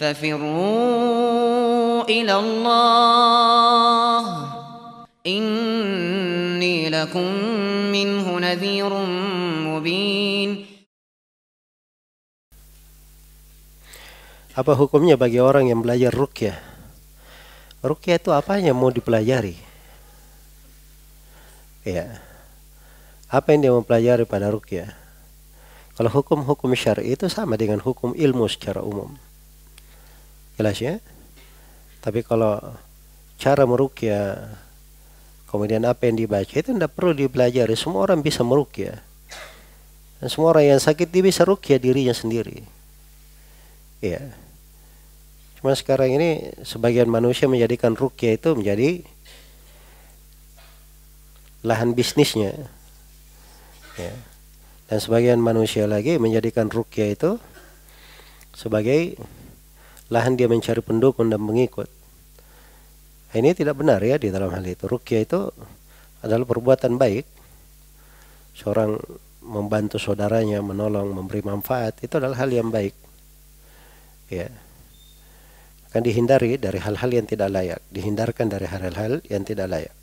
ففروا إلى الله إني لكم منه نذير مبين Apa hukumnya bagi orang yang belajar rukyah? Rukyah itu apa yang mau dipelajari? Ya. Apa yang dia mau pelajari pada rukyah? Kalau hukum-hukum syar'i itu sama dengan hukum ilmu secara umum jelas ya tapi kalau cara merukia ya, kemudian apa yang dibaca itu tidak perlu dipelajari semua orang bisa merukia ya. dan semua orang yang sakit dia bisa rukia ya dirinya sendiri ya cuma sekarang ini sebagian manusia menjadikan rukia itu menjadi lahan bisnisnya ya. dan sebagian manusia lagi menjadikan rukia itu sebagai lahan dia mencari pendukung dan mengikut. Ini tidak benar ya di dalam hal itu. rukia itu adalah perbuatan baik. Seorang membantu saudaranya, menolong, memberi manfaat itu adalah hal yang baik. Ya. Akan dihindari dari hal-hal yang tidak layak, dihindarkan dari hal-hal yang tidak layak.